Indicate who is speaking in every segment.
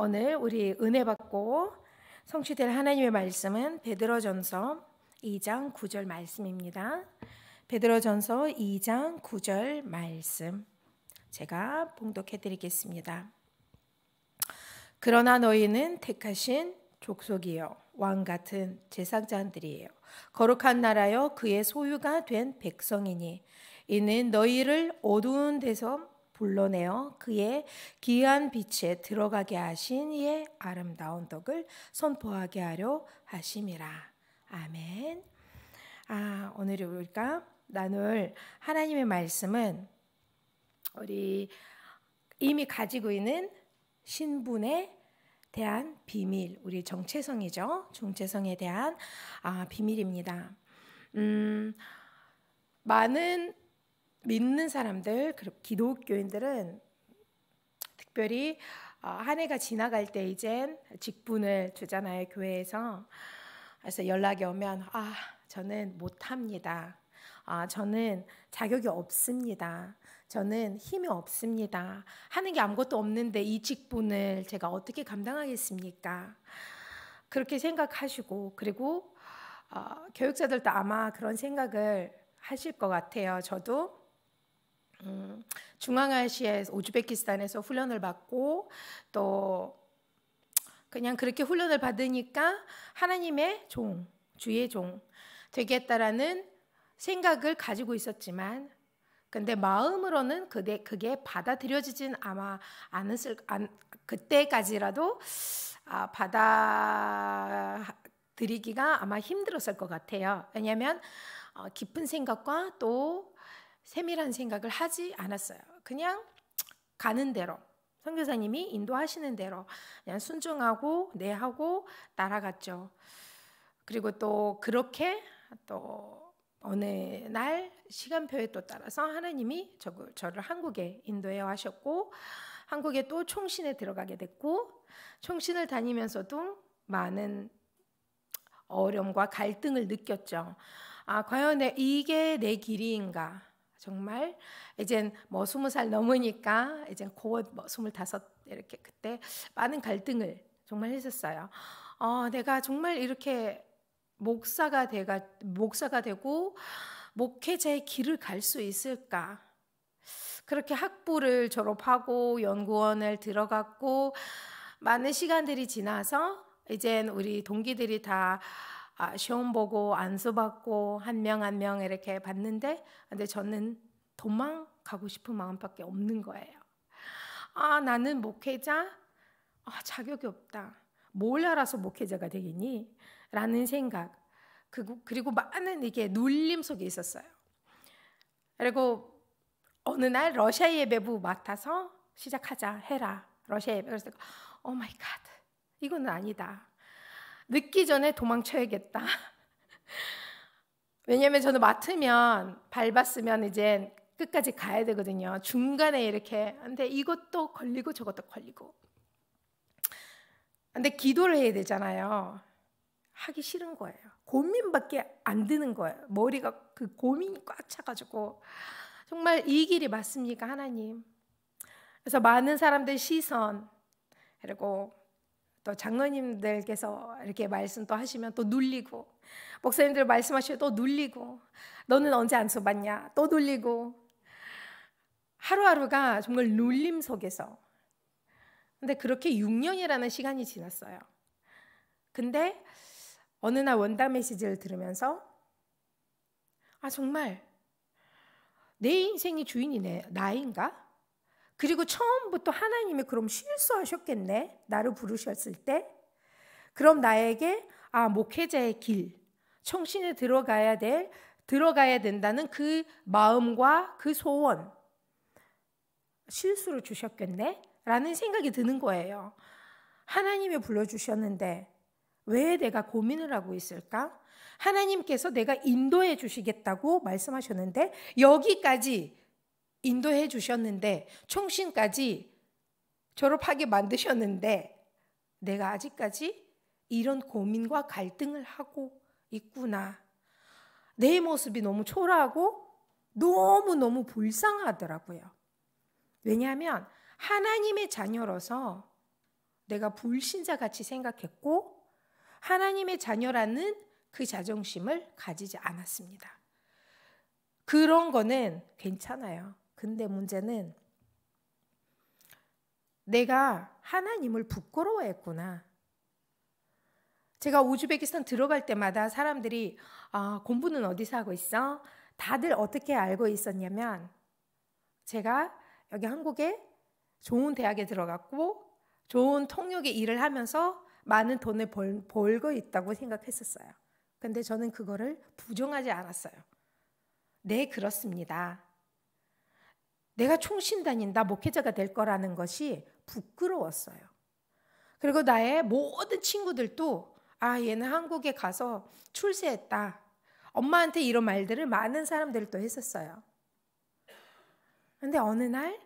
Speaker 1: 오늘 우리 은혜 받고 성취될 하나님의 말씀은 베드로전서 2장 9절 말씀입니다. 베드로전서 2장 9절 말씀 제가 봉독해 드리겠습니다. 그러나 너희는 택하신 족속이요 왕 같은 제사장들이에요. 거룩한 나라여 그의 소유가 된 백성이니 이는 너희를 어두운 데서 불러내어 그의 귀한 빛에 들어가게 하신 이의 아름다운 덕을 선포하게 하려 하심이라. 아멘. 아, 오늘 우리가 나눌 하나님의 말씀은 우리 이미 가지고 있는 신분에 대한 비밀, 우리 정체성이죠. 정체성에 대한 아, 비밀입니다. 음, 많은 믿는 사람들 그리고 기독교인들은 특별히 어, 한 해가 지나갈 때 이젠 직분을 주잖아요 교회에서 그래서 연락이 오면 아 저는 못합니다 아 저는 자격이 없습니다 저는 힘이 없습니다 하는 게 아무것도 없는데 이 직분을 제가 어떻게 감당하겠습니까 그렇게 생각하시고 그리고 어, 교육자들도 아마 그런 생각을 하실 것 같아요 저도 음, 중앙아시아에서 우즈베키스탄에서 훈련을 받고 또 그냥 그렇게 훈련을 받으니까 하나님의 종, 주의 종 되겠다라는 생각을 가지고 있었지만 근데 마음으로는 그대, 그게 받아들여지진 아마 않았을 안, 그때까지라도 아, 받아들이기가 아마 힘들었을 것 같아요. 왜냐하면 어, 깊은 생각과 또 세밀한 생각을 하지 않았어요. 그냥 가는 대로 선교사님이 인도하시는 대로 그냥 순종하고 내하고 따라갔죠. 그리고 또 그렇게 또 어느 날 시간표에 또 따라서 하나님이 저, 를 한국에 인도해 하셨고 한국에 또 총신에 들어가게 됐고 총신을 다니면서도 많은 어려움과 갈등을 느꼈죠. 아 과연 이게 내 길이인가? 정말 이젠 뭐 스무 살 넘으니까 이젠 곧뭐 스물다섯 이렇게 그때 많은 갈등을 정말 했었어요. 어, 내가 정말 이렇게 목사가 되가 목사가 되고 목회자의 길을 갈 수 있을까? 그렇게 학부를 졸업하고 연구원을 들어갔고 많은 시간들이 지나서 이젠 우리 동기들이 다 아, 시험 보고 안수 받고 한 명 한 명 이렇게 봤는데 근데 저는 도망가고 싶은 마음밖에 없는 거예요. 아 나는 목회자 아, 자격이 없다. 뭘 알아서 목회자가 되겠니? 라는 생각 그리고, 그리고 많은 이게 눌림 속에 있었어요. 그리고 어느 날 러시아 예배부 맡아서 시작하자 해라 러시아 예배 그래서 오 마이 갓 이거는 아니다 늦기 전에 도망쳐야겠다. 왜냐하면 저는 맡으면 밟았으면 이제 끝까지 가야 되거든요. 중간에 이렇게 근데 이것도 걸리고 저것도 걸리고. 근데 기도를 해야 되잖아요. 하기 싫은 거예요. 고민밖에 안 드는 거예요. 머리가 그 고민이 꽉 차가지고 정말 이 길이 맞습니까, 하나님? 그래서 많은 사람들 시선 그리고 또 장로님들께서 이렇게 말씀 또 하시면 또 눌리고 목사님들 말씀하시면 또 눌리고 너는 언제 안 써봤냐 또 눌리고 하루하루가 정말 눌림 속에서 근데 그렇게 6년이라는 시간이 지났어요. 근데 어느 날 원단 메시지를 들으면서 아 정말 내인생이 주인이 네 나인가? 그리고 처음부터 하나님이 그럼 실수하셨겠네. 나를 부르셨을 때. 그럼 나에게 아, 목회자의 길, 청신에 들어가야 될 들어가야 된다는 그 마음과 그 소원 실수를 주셨겠네? 라는 생각이 드는 거예요. 하나님이 불러주셨는데 왜 내가 고민을 하고 있을까? 하나님께서 내가 인도해 주시겠다고 말씀하셨는데 여기까지 인도해 주셨는데 총신까지 졸업하게 만드셨는데 내가 아직까지 이런 고민과 갈등을 하고 있구나. 내 모습이 너무 초라하고 너무너무 불쌍하더라고요. 왜냐하면 하나님의 자녀로서 내가 불신자 같이 생각했고 하나님의 자녀라는 그 자존심을 가지지 않았습니다. 그런 거는 괜찮아요. 근데 문제는 내가 하나님을 부끄러워했구나. 제가 우즈베키스탄 들어갈 때마다 사람들이 아, 공부는 어디서 하고 있어? 다들 어떻게 알고 있었냐면 제가 여기 한국에 좋은 대학에 들어갔고 좋은 통역의 일을 하면서 많은 돈을 벌, 벌고 있다고 생각했었어요. 근데 저는 그거를 부정하지 않았어요. 네, 그렇습니다. 내가 총신단인다, 목회자가 될 거라는 것이 부끄러웠어요. 그리고 나의 모든 친구들도 아, 얘는 한국에 가서 출세했다. 엄마한테 이런 말들을 많은 사람들도 했었어요. 근데 어느 날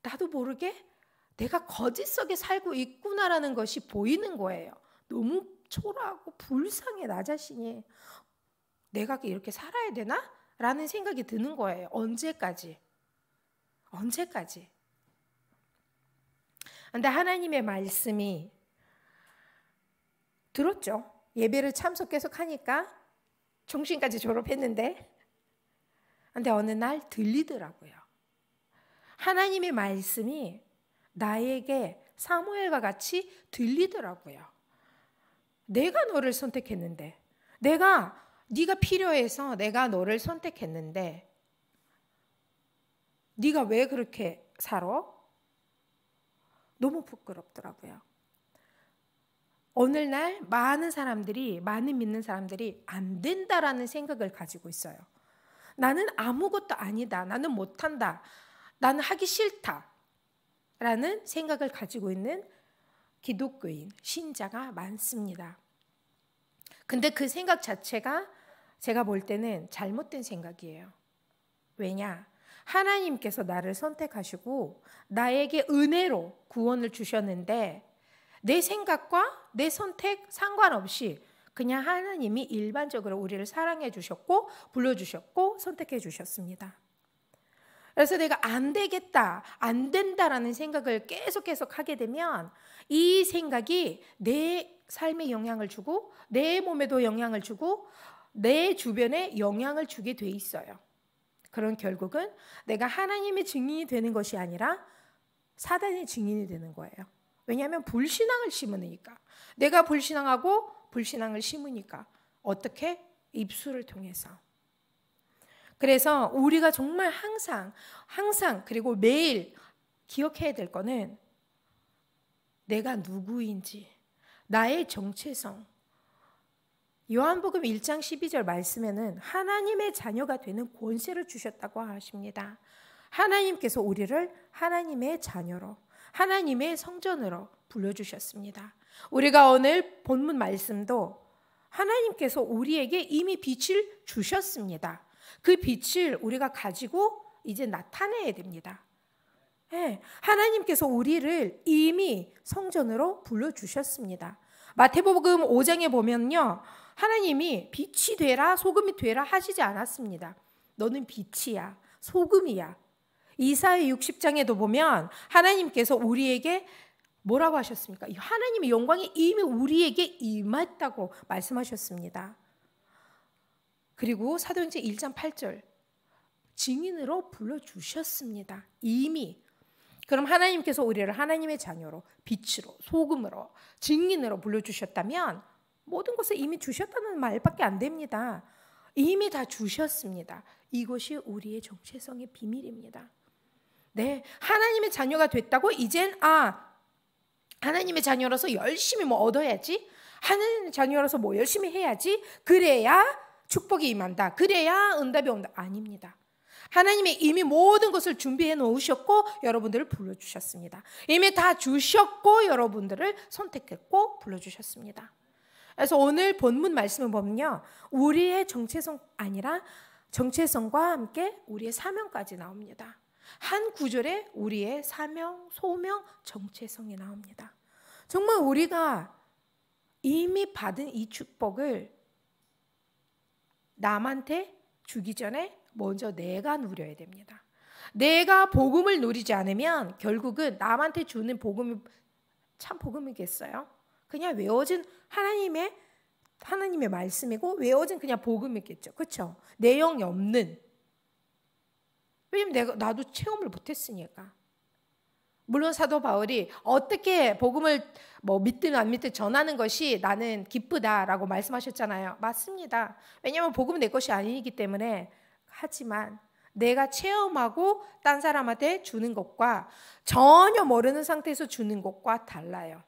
Speaker 1: 나도 모르게 내가 거짓 속에 살고 있구나라는 것이 보이는 거예요. 너무 초라하고 불쌍해 나 자신이 내가 이렇게 살아야 되나? 라는 생각이 드는 거예요. 언제까지? 언제까지? 근데 하나님의 말씀이 들었죠. 예배를 참석 계속 하니까 정신까지 졸업했는데 근데 어느 날 들리더라고요. 하나님의 말씀이 나에게 사무엘과 같이 들리더라고요. 내가 너를 선택했는데 내가 네가 필요해서 내가 너를 선택했는데 네가 왜 그렇게 살아? 너무 부끄럽더라고요. 오늘날 많은 사람들이 많은 믿는 사람들이 안 된다라는 생각을 가지고 있어요. 나는 아무것도 아니다. 나는 못한다. 나는 하기 싫다. 라는 생각을 가지고 있는 기독교인, 신자가 많습니다. 근데 그 생각 자체가 제가 볼 때는 잘못된 생각이에요. 왜냐? 하나님께서 나를 선택하시고 나에게 은혜로 구원을 주셨는데 내 생각과 내 선택 상관없이 그냥 하나님이 일반적으로 우리를 사랑해 주셨고 불러 주셨고 선택해 주셨습니다. 그래서 내가 안 되겠다, 안 된다라는 생각을 계속 계속 하게 되면 이 생각이 내 삶에 영향을 주고 내 몸에도 영향을 주고 내 주변에 영향을 주게 돼 있어요. 그런 결국은 내가 하나님의 증인이 되는 것이 아니라 사단의 증인이 되는 거예요. 왜냐하면 불신앙을 심으니까. 내가 불신앙하고 불신앙을 심으니까. 어떻게? 입술을 통해서. 그래서 우리가 정말 항상, 항상, 그리고 매일 기억해야 될 거는 내가 누구인지, 나의 정체성, 요한복음 1장 12절 말씀에는 하나님의 자녀가 되는 권세를 주셨다고 하십니다. 하나님께서 우리를 하나님의 자녀로 하나님의 성전으로 불러주셨습니다. 우리가 오늘 본문 말씀도 하나님께서 우리에게 이미 빛을 주셨습니다. 그 빛을 우리가 가지고 이제 나타내야 됩니다. 네, 하나님께서 우리를 이미 성전으로 불러주셨습니다. 마태복음 5장에 보면요. 하나님이 빛이 되라 소금이 되라 하시지 않았습니다. 너는 빛이야. 소금이야. 이사의 60장에도 보면 하나님께서 우리에게 뭐라고 하셨습니까? 하나님의 영광이 이미 우리에게 임했다고 말씀하셨습니다. 그리고 사도행전 1장 8절 증인으로 불러 주셨습니다. 이미 그럼 하나님께서 우리를 하나님의 자녀로 빛으로 소금으로 증인으로 불러 주셨다면 모든 것을 이미 주셨다는 말밖에 안 됩니다. 이미 다 주셨습니다. 이것이 우리의 정체성의 비밀입니다. 네, 하나님의 자녀가 됐다고 이젠 아 하나님의 자녀라서 열심히 뭐 얻어야지. 하나님의 자녀라서 뭐 열심히 해야지. 그래야 축복이 임한다. 그래야 응답이 온다. 아닙니다. 하나님이 이미 모든 것을 준비해 놓으셨고 여러분들을 불러 주셨습니다. 이미 다 주셨고 여러분들을 선택했고 불러 주셨습니다. 그래서 오늘 본문 말씀을 보면요. 우리의 정체성 아니라 정체성과 함께 우리의 사명까지 나옵니다. 한 구절에 우리의 사명, 소명, 정체성이 나옵니다. 정말 우리가 이미 받은 이 축복을 남한테 주기 전에 먼저 내가 누려야 됩니다. 내가 복음을 누리지 않으면 결국은 남한테 주는 복음이 참 복음이겠어요? 그냥 외워진 하나님의 하나님의 말씀이고 외워진 그냥 복음이겠죠. 그렇죠? 내용이 없는. 왜냐면 내가 나도 체험을 못 했으니까. 물론 사도 바울이 어떻게 복음을 뭐 믿든 안 믿든 전하는 것이 나는 기쁘다라고 말씀하셨잖아요. 맞습니다. 왜냐면 복음은 내 것이 아니기 때문에 하지만 내가 체험하고 딴 사람한테 주는 것과 전혀 모르는 상태에서 주는 것과 달라요.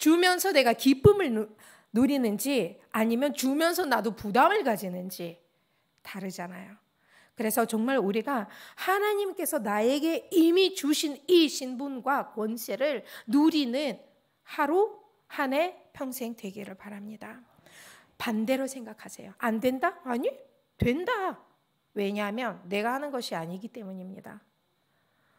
Speaker 1: 주면서 내가 기쁨을 누리는지 아니면 주면서 나도 부담을 가지는지 다르잖아요. 그래서 정말 우리가 하나님께서 나에게 이미 주신 이 신분과 권세를 누리는 하루 한 해 평생 되기를 바랍니다. 반대로 생각하세요. 안 된다? 아니, 된다. 왜냐하면 내가 하는 것이 아니기 때문입니다.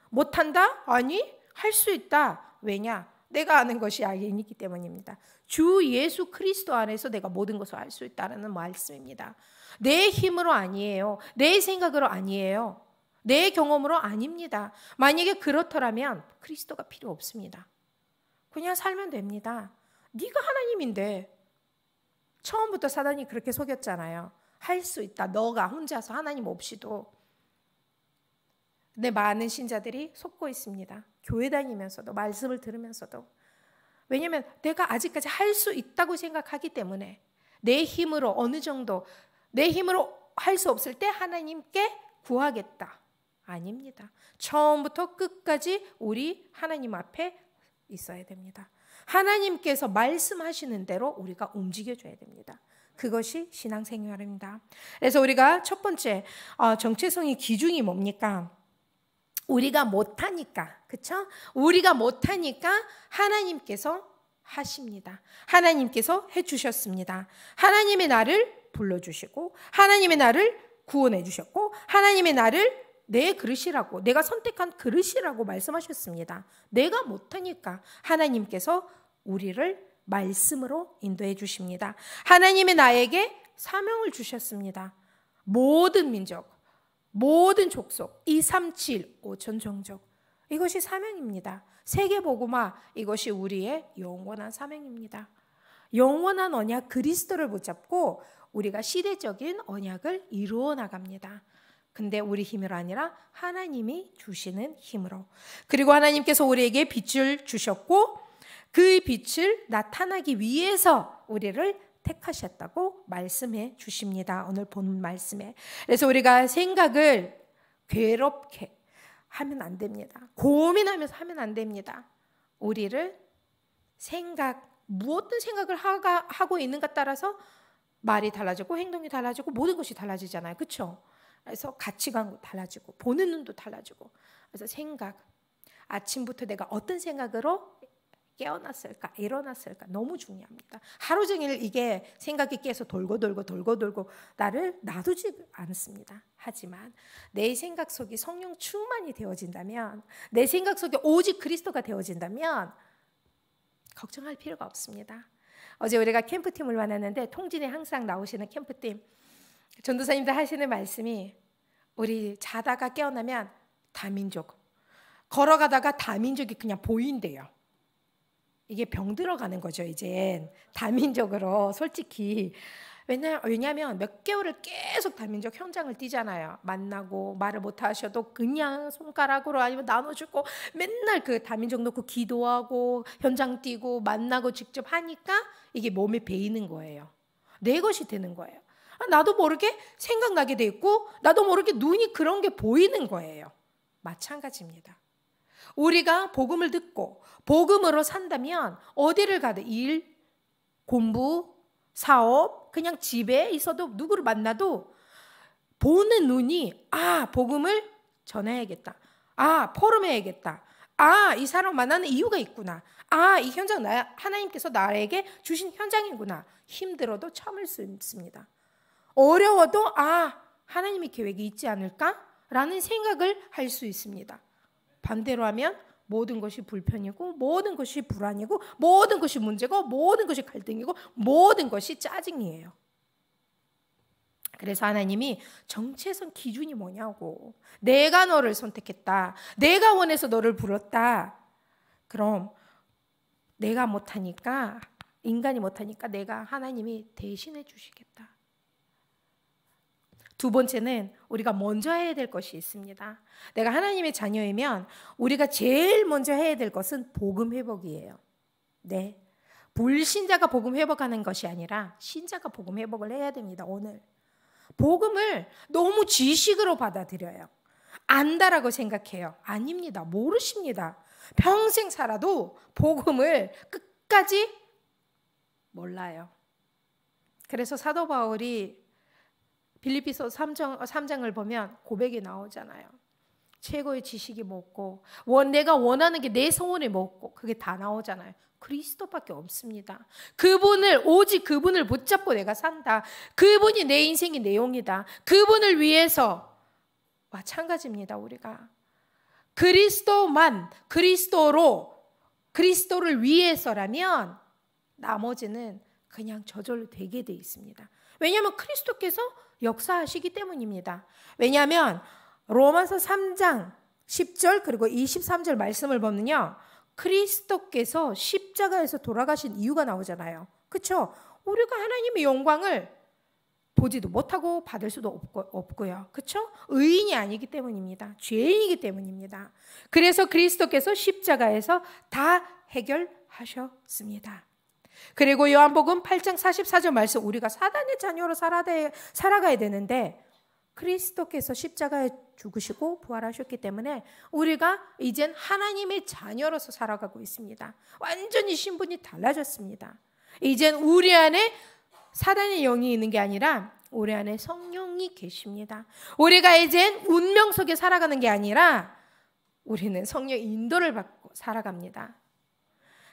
Speaker 1: 못한다? 아니, 할 수 있다. 왜냐? 내가 아는 것이 아니기 때문입니다. 주 예수 그리스도 안에서 내가 모든 것을 알 수 있다는 말씀입니다. 내 힘으로 아니에요. 내 생각으로 아니에요. 내 경험으로 아닙니다. 만약에 그렇더라면 그리스도가 필요 없습니다. 그냥 살면 됩니다. 네가 하나님인데 처음부터 사단이 그렇게 속였잖아요. 할 수 있다. 너가 혼자서 하나님 없이도. 근데 많은 신자들이 속고 있습니다. 교회 다니면서도 말씀을 들으면서도 왜냐하면 내가 아직까지 할 수 있다고 생각하기 때문에 내 힘으로 어느 정도 내 힘으로 할 수 없을 때 하나님께 구하겠다. 아닙니다. 처음부터 끝까지 우리 하나님 앞에 있어야 됩니다. 하나님께서 말씀하시는 대로 우리가 움직여줘야 됩니다. 그것이 신앙생활입니다. 그래서 우리가 첫 번째 어, 정체성의 기준이 뭡니까? 우리가 못하니까 그쵸? 우리가 못하니까 하나님께서 하십니다. 하나님께서 해주셨습니다. 하나님의 나를 불러주시고 하나님의 나를 구원해 주셨고 하나님의 나를 내 그릇이라고 내가 선택한 그릇이라고 말씀하셨습니다. 내가 못하니까 하나님께서 우리를 말씀으로 인도해 주십니다. 하나님의 나에게 사명을 주셨습니다. 모든 민족, 모든 족속 2, 3, 7, 5천 종족 이것이 사명입니다. 세계 복음화 이것이 우리의 영원한 사명입니다. 영원한 언약 그리스도를 붙잡고 우리가 시대적인 언약을 이루어 나갑니다. 근데 우리 힘으로 아니라 하나님이 주시는 힘으로. 그리고 하나님께서 우리에게 빛을 주셨고 그 빛을 나타나기 위해서 우리를 택하셨다고 말씀해 주십니다. 오늘 본 말씀에. 그래서 우리가 생각을 괴롭게 하면 안 됩니다. 고민하면서 하면 안 됩니다. 우리를 생각 무엇든 생각을 하가, 하고 있는가 따라서 말이 달라지고 행동이 달라지고 모든 것이 달라지잖아요. 그렇죠? 그래서 가치관도 달라지고 보는 눈도 달라지고 그래서 생각 아침부터 내가 어떤 생각으로 깨어났을까, 일어났을까 너무 중요합니다. 하루 종일 이게 생각이 깨서 돌고 돌고 돌고 돌고 나를 놔두지 않습니다. 하지만 내 생각 속이 성령 충만이 되어진다면 내 생각 속에 오직 그리스도가 되어진다면 걱정할 필요가 없습니다. 어제 우리가 캠프팀을 만났는데 통진에 항상 나오시는 캠프팀 전도사님들 하시는 말씀이 우리 자다가 깨어나면 다민족 걸어가다가 다민족이 그냥 보인대요. 이게 병 들어가는 거죠, 이젠. 다민족으로 솔직히. 왜냐, 하면몇 개월을 계속 다민족 현장을 뛰잖아요. 만나고 말을 못 하셔도 그냥 손가락으로 아니면 나눠주고 맨날 그 다민족 놓고 기도하고 현장 뛰고 만나고 직접 하니까 이게 몸에 배이는 거예요. 내 것이 되는 거예요. 아, 나도 모르게 생각나게 돼 있고 나도 모르게 눈이 그런 게 보이는 거예요. 마찬가지입니다. 우리가 복음을 듣고 복음으로 산다면 어디를 가든 일, 공부, 사업, 그냥 집에 있어도 누구를 만나도 보는 눈이 아, 복음을 전해야겠다. 아, 포럼해야겠다. 아, 이 사람 만나는 이유가 있구나. 아, 이 현장 나, 하나님께서 나에게 주신 현장이구나. 힘들어도 참을 수 있습니다. 어려워도 아, 하나님의 계획이 있지 않을까라는 생각을 할 수 있습니다. 반대로 하면 모든 것이 불편이고 모든 것이 불안이고 모든 것이 문제고 모든 것이 갈등이고 모든 것이 짜증이에요. 그래서 하나님이 정체성 기준이 뭐냐고. 내가 너를 선택했다. 내가 원해서 너를 불렀다. 그럼 내가 못하니까, 인간이 못하니까 내가 하나님이 대신해 주시겠다. 두 번째는 우리가 먼저 해야 될 것이 있습니다. 내가 하나님의 자녀이면 우리가 제일 먼저 해야 될 것은 복음 회복이에요. 네. 불신자가 복음 회복하는 것이 아니라 신자가 복음 회복을 해야 됩니다. 오늘 복음을 너무 지식으로 받아들여요. 안다라고 생각해요. 아닙니다. 모르십니다. 평생 살아도 복음을 끝까지 몰라요. 그래서 사도 바울이 빌리피서 3장, 3장을 어, 보면 고백이 나오잖아요. 최고의 지식이 뭐고 원 내가 원하는 게내 소원이 뭐고 그게 다 나오잖아요. 그리스도밖에 없습니다. 그분을 오직 그분을 붙잡고 내가 산다. 그분이 내 인생의 내용이다. 그분을 위해서 마찬가지입니다. 우리가 그리스도만 그리스도로 그리스도를 위해서라면 나머지는 그냥 저절로 되게 돼 있습니다. 왜냐하면 크리스도께서 역사하시기 때문입니다. 왜냐하면 로마서 3장 10절 그리고 23절 말씀을 보면요. 크리스도께서 십자가에서 돌아가신 이유가 나오잖아요. 그렇죠? 우리가 하나님의 영광을 보지도 못하고 받을 수도 없고, 요 그렇죠? 의인이 아니기 때문입니다. 죄인이기 때문입니다. 그래서 그리스도께서 십자가에서 다 해결하셨습니다. 그리고 요한복음 8장 44절 말씀 우리가 사단의 자녀로 살아가야 되는데 그리스도께서 십자가에 죽으시고 부활하셨기 때문에 우리가 이젠 하나님의 자녀로서 살아가고 있습니다. 완전히 신분이 달라졌습니다. 이젠 우리 안에 사단의 영이 있는 게 아니라 우리 안에 성령이 계십니다. 우리가 이젠 운명 속에 살아가는 게 아니라 우리는 성령 의 인도를 받고 살아갑니다.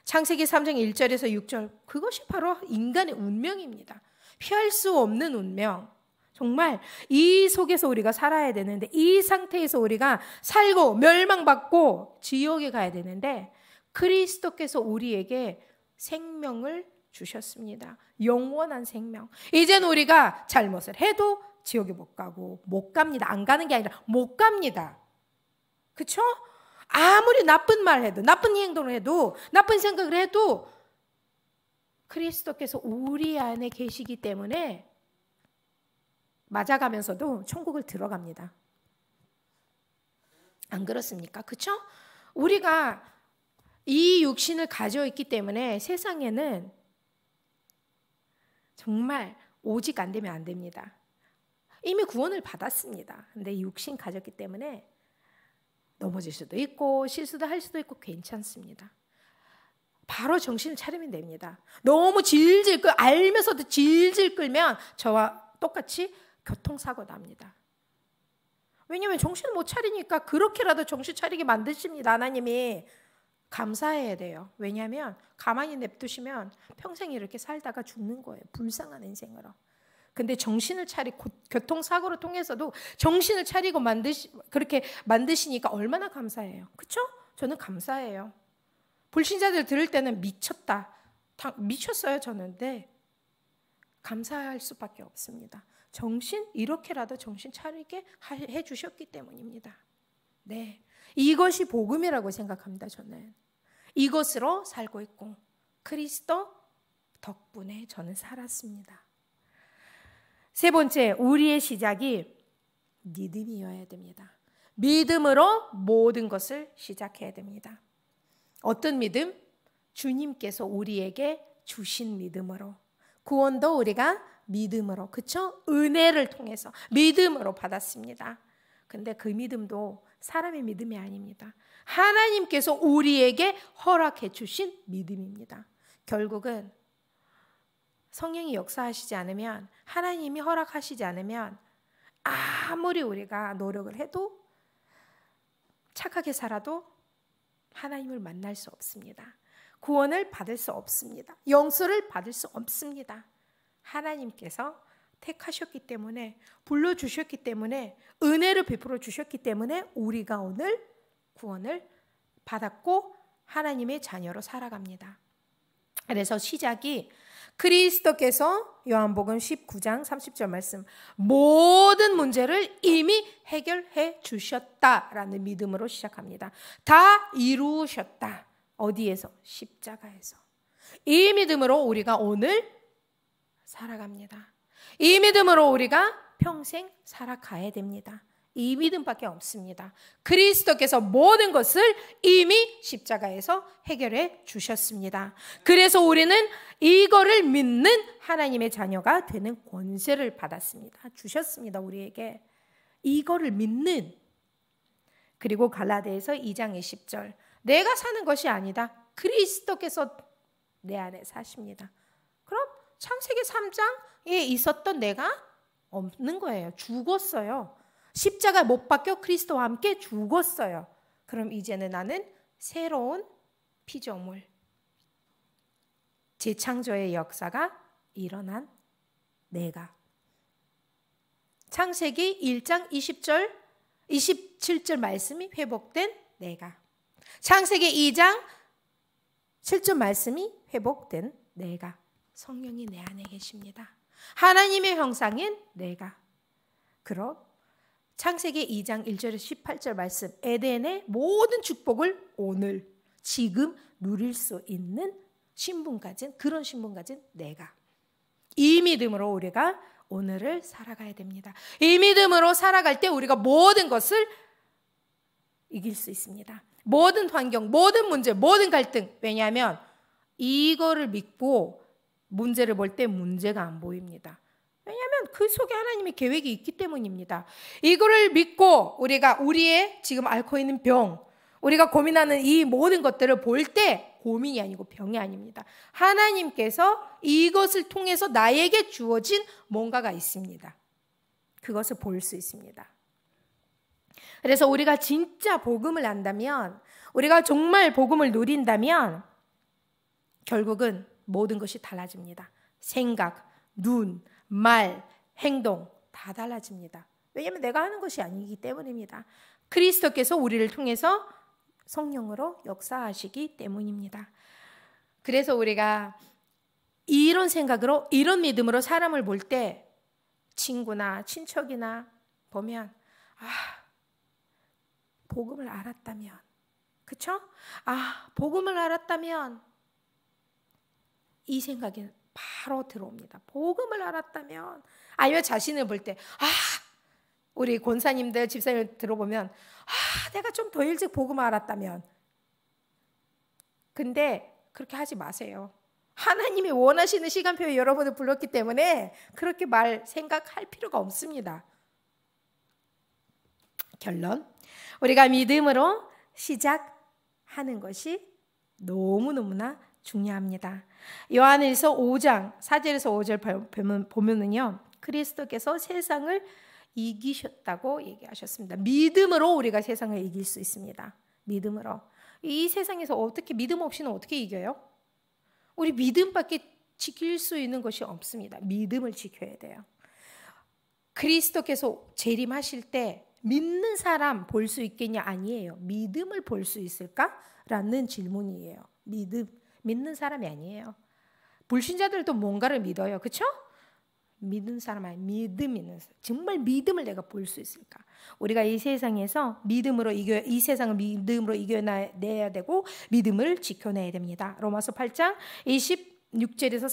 Speaker 1: 창세기 3장 1절에서 6절 그것이 바로 인간의 운명입니다. 피할 수 없는 운명. 정말 이 속에서 우리가 살아야 되는데 이 상태에서 우리가 살고 멸망받고 지옥에 가야 되는데 그리스도께서 우리에게 생명을 주셨습니다. 영원한 생명. 이젠 우리가 잘못을 해도 지옥에 못 가고 못 갑니다. 안 가는 게 아니라 못 갑니다. 그렇죠? 아무리 나쁜 말 해도, 나쁜 행동을 해도, 나쁜 생각을 해도 그리스도께서 우리 안에 계시기 때문에 맞아가면서도 천국을 들어갑니다. 안 그렇습니까? 그쵸? 우리가 이 육신을 가져 있기 때문에 세상에는 정말 오직 안 되면 안 됩니다. 이미 구원을 받았습니다. 근데 육신 가졌기 때문에 넘어질 수도 있고 실수도 할 수도 있고 괜찮습니다. 바로 정신을 차리면 됩니다. 너무 질질 끌 알면서도 질질 끌면 저와 똑같이 교통사고 납니다. 왜냐면 정신 을못 차리니까 그렇게라도 정신 차리게 만드십니다. 하나님이 감사해야 돼요. 왜냐하면 가만히 냅두시면 평생 이렇게 살다가 죽는 거예요. 불쌍한 인생으로. 근데 정신을 차리 교통사고를 통해서도 정신을 차리고 만드시 그렇게 만드시니까 얼마나 감사해요. 그렇죠? 저는 감사해요. 불신자들 들을 때는 미쳤다. 미쳤어요, 저는. 데 네. 감사할 수밖에 없습니다. 정신 이렇게라도 정신 차리게 해 주셨기 때문입니다. 네. 이것이 복음이라고 생각합니다, 저는. 이것으로 살고 있고 그리스도 덕분에 저는 살았습니다. 세 번째, 우리의 시작이 믿음이어야 됩니다. 믿음으로 모든 것을 시작해야 됩니다. 어떤 믿음? 주님께서 우리에게 주신 믿음으로. 구원도 우리가 믿음으로, 그쵸? 은혜를 통해서 믿음으로 받았습니다. 근데 그 믿음도 사람의 믿음이 아닙니다. 하나님께서 우리에게 허락해 주신 믿음입니다. 결국은 성령이 역사하시지 않으면 하나님이 허락하시지 않으면 아무리 우리가 노력을 해도 착하게 살아도 하나님을 만날 수 없습니다. 구원을 받을 수 없습니다. 영수를 받을 수 없습니다. 하나님께서 택하셨기 때문에 불러 주셨기 때문에 은혜를 베풀어 주셨기 때문에 우리가 오늘 구원을 받았고 하나님의 자녀로 살아갑니다. 그래서 시작이 그리스도께서 요한복음 19장 30절 말씀 모든 문제를 이미 해결해 주셨다라는 믿음으로 시작합니다. 다 이루셨다. 어디에서? 십자가에서. 이 믿음으로 우리가 오늘 살아갑니다. 이 믿음으로 우리가 평생 살아가야 됩니다. 이 믿음밖에 없습니다. 그리스도께서 모든 것을 이미 십자가에서 해결해 주셨습니다. 그래서 우리는 이거를 믿는 하나님의 자녀가 되는 권세를 받았습니다. 주셨습니다. 우리에게 이거를 믿는 그리고 갈라디아서 2장 20절 내가 사는 것이 아니다. 그리스도께서 내 안에 사십니다. 그럼 창세기 3장에 있었던 내가 없는 거예요. 죽었어요. 십자가 못 박혀 그리스도와 함께 죽었어요. 그럼 이제는 나는 새로운 피조물. 재창조의 역사가 일어난 내가. 창세기 1장 20절, 27절 말씀이 회복된 내가. 창세기 2장 7절 말씀이 회복된 내가. 성령이 내 안에 계십니다. 하나님의 형상인 내가. 그러 창세기 2장 1절에서 18절 말씀 에덴의 모든 축복을 오늘 지금 누릴 수 있는 신분 가진 그런 신분 가진 내가 이 믿음으로 우리가 오늘을 살아가야 됩니다. 이 믿음으로 살아갈 때 우리가 모든 것을 이길 수 있습니다. 모든 환경, 모든 문제, 모든 갈등. 왜냐하면 이거를 믿고 문제를 볼 때 문제가 안 보입니다. 왜냐하면 그 속에 하나님의 계획이 있기 때문입니다. 이거를 믿고 우리가 우리의 지금 앓고 있는 병, 우리가 고민하는 이 모든 것들을 볼 때 고민이 아니고 병이 아닙니다. 하나님께서 이것을 통해서 나에게 주어진 뭔가가 있습니다. 그것을 볼 수 있습니다. 그래서 우리가 진짜 복음을 안다면, 우리가 정말 복음을 누린다면, 결국은 모든 것이 달라집니다. 생각, 눈, 말, 행동 다 달라집니다. 왜냐하면 내가 하는 것이 아니기 때문입니다. 그리스도께서 우리를 통해서 성령으로 역사하시기 때문입니다. 그래서 우리가 이런 생각으로 이런 믿음으로 사람을 볼 때 친구나 친척이나 보면 아 복음을 알았다면 그쵸? 아 복음을 알았다면 이 생각이 바로 들어옵니다. 복음을 알았다면 아니면 자신을 볼때 아, 우리 권사님들 집사님 들어보면 아, 내가 좀 더 일찍 복음 알았다면 근데 그렇게 하지 마세요. 하나님이 원하시는 시간표에 여러분을 불렀기 때문에 그렇게 말 생각할 필요가 없습니다. 결론. 우리가 믿음으로 시작하는 것이 너무너무나 중요합니다. 요한일서 5장 4절에서 5절 보면, 은요 그리스도께서 세상을 이기셨다고 얘기하셨습니다. 믿음으로 우리가 세상을 이길 수 있습니다. 믿음으로. 이 세상에서 어떻게 믿음 없이는 어떻게 이겨요? 우리 믿음밖에 지킬 수 있는 것이 없습니다. 믿음을 지켜야 돼요. 그리스도께서 재림하실 때 믿는 사람 볼 수 있겠냐 아니에요. 믿음을 볼 수 있을까라는 질문이에요. 믿음 믿는 사람이 아니에요. 불신자들도 뭔가를 믿어요. 그렇죠? 믿는 사람 아니 믿음 있는 사람. 정말 믿음을 내가 볼 수 있을까? 우리가 이 세상에서 믿음으로 이겨 이 세상을 믿음으로 이겨내야 되고 믿음을 지켜내야 됩니다. 로마서 8장 26절에서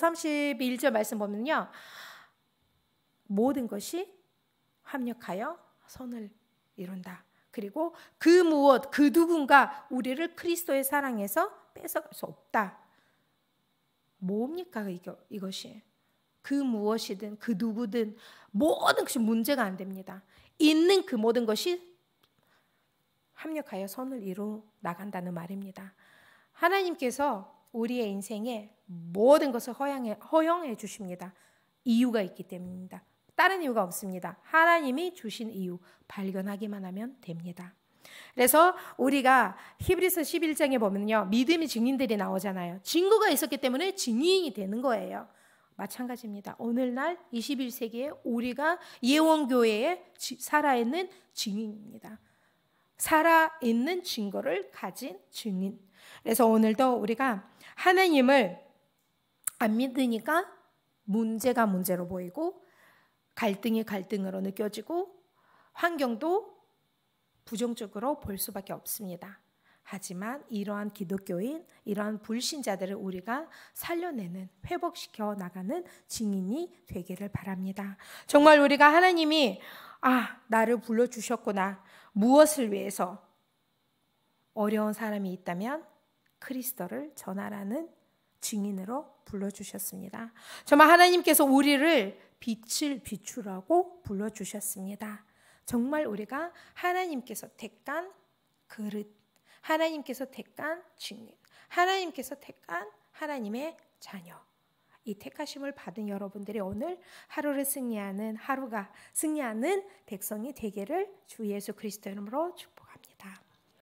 Speaker 1: 31절 말씀 보면요. 모든 것이 합력하여 선을 이룬다. 그리고 그 무엇 그 누군가 우리를 그리스도의 사랑에서 뺏어갈 수 없다. 뭡니까 이거, 이것이? 그 무엇이든 그 누구든 모든 것이 문제가 안 됩니다. 있는 그 모든 것이 합력하여 선을 이루 나간다는 말입니다. 하나님께서 우리의 인생에 모든 것을 허용해, 허용해 주십니다. 이유가 있기 때문입니다. 다른 이유가 없습니다. 하나님이 주신 이유 발견하기만 하면 됩니다. 그래서 우리가 히브리서 11장에 보면요. 믿음의 증인들이 나오잖아요. 증거가 있었기 때문에 증인이 되는 거예요. 마찬가지입니다. 오늘날 21세기에 우리가 예원교회에 살아있는 증인입니다. 살아있는 증거를 가진 증인. 그래서 오늘도 우리가 하나님을 안 믿으니까 문제가 문제로 보이고 갈등이 갈등으로 느껴지고 환경도 부정적으로 볼 수밖에 없습니다. 하지만 이러한 기독교인, 이러한 불신자들을 우리가 살려내는, 회복시켜 나가는 증인이 되기를 바랍니다. 정말 우리가 하나님이 아, 나를 불러주셨구나. 무엇을 위해서 어려운 사람이 있다면 크리스도를 전하라는 증인으로 불러주셨습니다. 정말 하나님께서 우리를 빛을 비추라고 불러주셨습니다. 정말 우리가 하나님께서 택한 그릇, 하나님께서 택한 증인, 하나님께서 택한 하나님의 자녀. 이 택하심을 받은 여러분들이 오늘 하루를 승리하는 하루가 승리하는 백성이 되기를 주 예수 그리스도 이름으로 축합니다